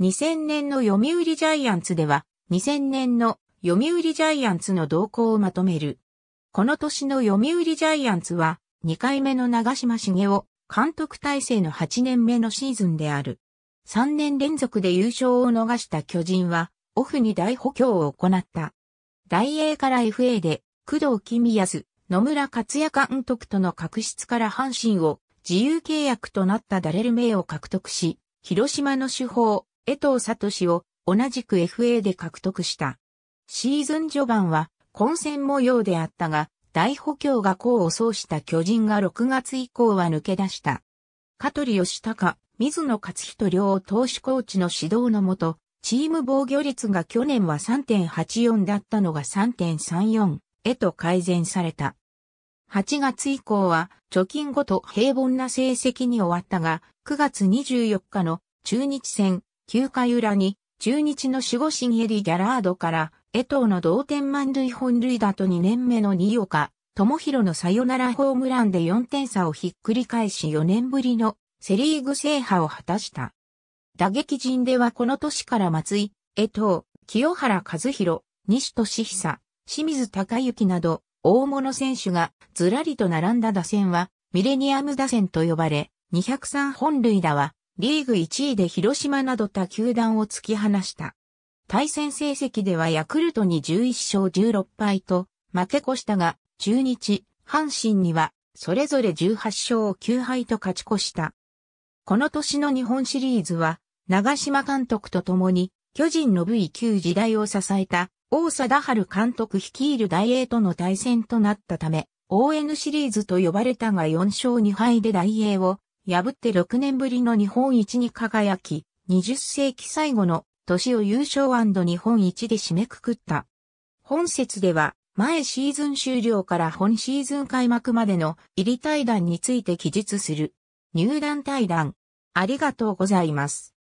2000年の読売ジャイアンツでは、2000年の読売ジャイアンツの動向をまとめる。この年の読売ジャイアンツは、2回目の長島茂雄監督体制の8年目のシーズンである。3年連続で優勝を逃した巨人は、オフに大補強を行った。大英から FA で、工藤君康、野村克也監督との確執から阪神を自由契約となったダレル名を獲得し、広島の手法、江藤聡を同じく FA で獲得した。シーズン序盤は混戦模様であったが、大補強が功を奏した巨人が6月以降は抜け出した。香取義隆、水野勝人両投手コーチの指導のもと、チーム防御率が去年は3.84だったのが3.34へと改善された。8月以降は貯金ごと平凡な成績に終わったが、9月24日の中日戦9回裏に、中日の守護神エリ・ギャラードから、江藤の同点満塁本塁打と2年目の新岡、智弘のサヨナラホームランで4点差をひっくり返し4年ぶりのセリーグ制覇を果たした。打撃陣ではこの年から松井、江藤、清原和弘、西俊久、清水隆之など、大物選手がずらりと並んだ打線は、ミレニアム打線と呼ばれ、203本塁打はリーグ1位で広島など他球団を突き放した。対戦成績ではヤクルトに11勝16敗と負け越したが、中日、阪神にはそれぞれ18勝9敗と勝ち越した。この年の日本シリーズは、長島監督と共に巨人の V 級時代を支えた大貞治監督率いる大英との対戦となったため、ON シリーズと呼ばれたが4勝2敗で大英を破って6年ぶりの日本一に輝き、20世紀最後の年を優勝日本一で締めくくった。本節では、前シーズン終了から本シーズン開幕までの入り対談について記述する。入団対談。ありがとうございます。